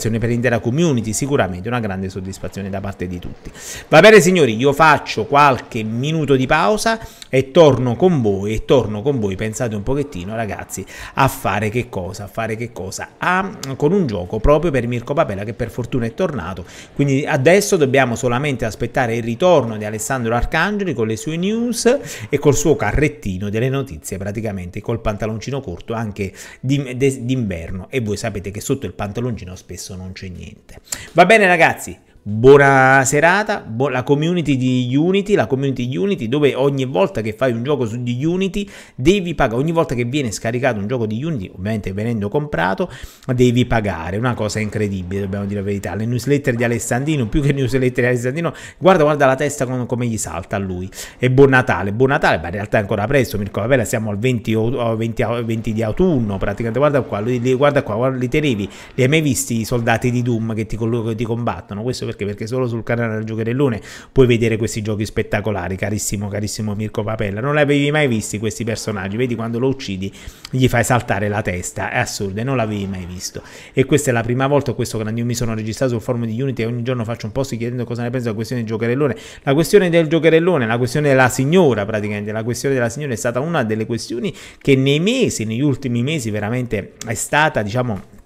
soddisfazione per l'intera community, sicuramente una grande soddisfazione da parte di tutti. Va bene signori, io faccio qualche minuto di pausa e torno con voi, e torno con voi, pensate un pochettino ragazzi, a fare che cosa, a fare che cosa, a, con un gioco proprio per Mirko Papella che per fortuna è tornato, quindi adesso dobbiamo solamente aspettare il ritorno di Alessandro Arcangeli con le sue news e col suo carrettino delle notizie praticamente, col pantaloncino corto anche d'inverno e voi sapete che sotto il pantaloncino spesso adesso non c'è niente. Va bene ragazzi, Buona serata, bu- la community di Unity, la community Unity dove ogni volta che fai un gioco su di Unity devi pagare, ogni volta che viene scaricato un gioco di Unity, ovviamente venendo comprato, devi pagare, una cosa incredibile, dobbiamo dire la verità. Le newsletter di Alessandino, più che newsletter di Alessandino, guarda, guarda la testa con, come gli salta a lui. E buon Natale, buon Natale, ma in realtà è ancora presto, Mirko Lapella, siamo al 20, 20, 20, di autunno praticamente, guarda qua, li, guarda qua, guarda, li tenevi, li hai mai visti i soldati di Doom che ti, che ti combattono? Questo perché Network, perché solo sul canale del Giocherellone puoi vedere questi giochi spettacolari, carissimo, carissimo Mirko Papella. Non li avevi mai visti questi personaggi, vedi quando lo uccidi gli fai saltare la testa, è assurdo, non l'avevi mai visto. E questa è la prima volta, questo grande, io mi sono registrato sul forum di Unity e ogni giorno faccio un post chiedendo cosa ne penso della questione del Giocherellone. La questione del Giocherellone, la questione della signora praticamente, la questione della signora è stata una delle questioni che nei mesi, negli ultimi mesi veramente è stata, diciamo,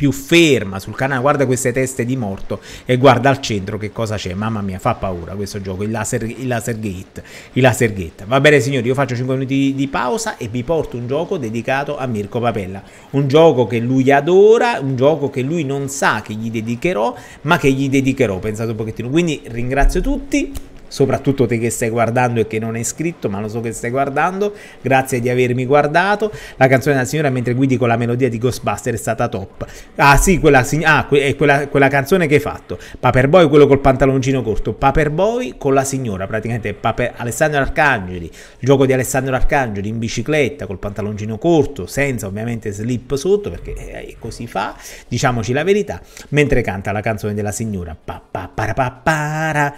più ferma sul canale, guarda queste teste di morto e guarda al centro che cosa c'è. Mamma mia, fa paura questo gioco, il laser, il laser gate, il laser gate. Va bene signori, io faccio 5 minuti di pausa e vi porto un gioco dedicato a Mirko Papella, un gioco che lui adora, un gioco che lui non sa che gli dedicherò, ma che gli dedicherò, pensate un pochettino. Quindi ringrazio tutti soprattutto te che stai guardando e che non è iscritto, ma lo so che stai guardando, grazie di avermi guardato. La canzone della signora mentre guidi con la melodia di Ghostbuster è stata top. Ah sì, quella, ah, que quella, quella canzone che hai fatto, Paperboy quello col pantaloncino corto, Paperboy con la signora, praticamente Paper Alessandro Arcangeli, il gioco di Alessandro Arcangeli in bicicletta col pantaloncino corto, senza ovviamente slip sotto perché eh, eh, così fa, diciamoci la verità, mentre canta la canzone della signora. Pa, pa, para, pa, para.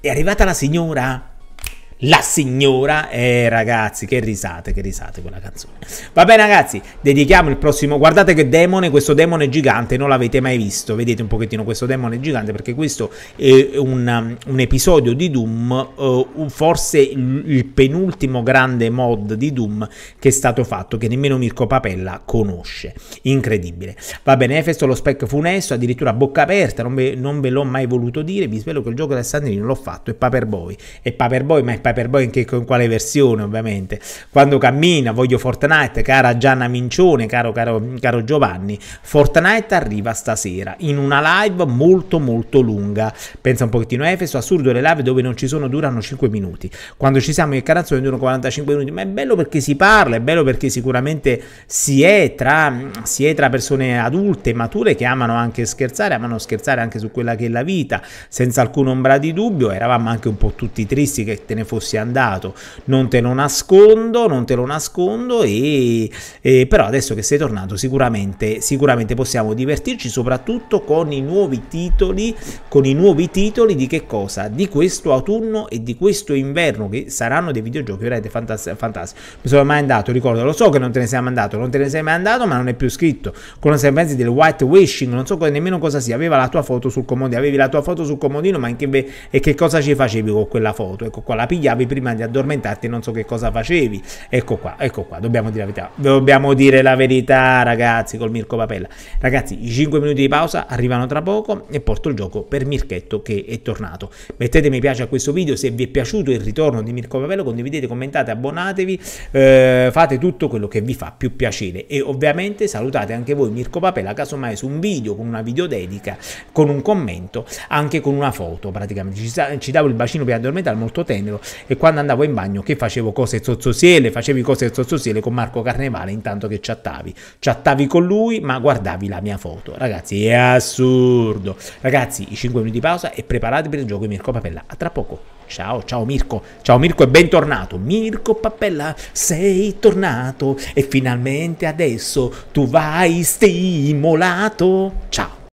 È arrivata la señora La signora, eh ragazzi, che risate, che risate quella canzone. Va bene ragazzi, dedichiamo il prossimo, guardate che demone, questo demone gigante non l'avete mai visto, vedete un pochettino questo demone gigante perché questo è un, um, un episodio di Doom, uh, forse il, il, penultimo grande mod di Doom che è stato fatto, che nemmeno Mirko Papella conosce, incredibile. Va bene, Efesto lo spec funesto, addirittura bocca aperta, non ve, non ve l'ho mai voluto dire, vi svelo che il gioco da Sandrino l'ho fatto, è Paperboy, è Paperboy ma è Paperboy in, in quale versione ovviamente. Quando cammina, voglio Fortnite, cara Gianna Mincione, caro, caro, caro Giovanni, Fortnite arriva stasera in una live molto molto lunga. Pensa un pochettino Efeso, assurdo le live dove non ci sono durano 5 minuti. Quando ci siamo in carazzone durano 45 minuti, ma è bello perché si parla, è bello perché sicuramente si è tra, si è tra persone adulte, mature che amano anche scherzare, amano scherzare anche su quella che è la vita, senza alcuna ombra di dubbio, eravamo anche un po' tutti tristi che te ne fosse fossi andato, non te lo nascondo, non te lo nascondo, e, e però adesso che sei tornato sicuramente, sicuramente possiamo divertirci soprattutto con i nuovi titoli, con i nuovi titoli di che cosa? Di questo autunno e di questo inverno che saranno dei videogiochi veramente fantastici. Fantas Mi sono mai andato, ricordo, lo so che non te ne sei mai andato, non te ne sei mai andato ma non è più scritto, con la pensi del white washing, non so nemmeno cosa sia, aveva la tua foto sul comodino, avevi la tua foto sul comodino ma anche che e che cosa ci facevi con quella foto? Ecco qua la piglia svegliavi prima di addormentarti non so che cosa facevi. Ecco qua, ecco qua, dobbiamo dire la verità. Dobbiamo dire la verità, ragazzi, col Mirko Papella. Ragazzi, i 5 minuti di pausa arrivano tra poco e porto il gioco per Mirchetto che è tornato. Mettete mi piace a questo video se vi è piaciuto il ritorno di Mirko Papella condividete, commentate, abbonatevi, eh, fate tutto quello che vi fa più piacere e ovviamente salutate anche voi Mirko Papella, casomai su un video, con una video dedica con un commento, anche con una foto praticamente. Ci, ci davo il bacino per addormentare molto tenero e quando andavo in bagno che facevo cose zozzosiele, facevi cose zozzosiele con Marco Carnevale intanto che chattavi, chattavi con lui ma guardavi la mia foto, ragazzi è assurdo, ragazzi i 5 minuti di pausa e preparatevi per il gioco di Mirko Papella, a tra poco. Ciao, ciao Mirko, ciao Mirko e bentornato. Mirko Papella sei tornato e finalmente adesso tu vai stimolato. Ciao.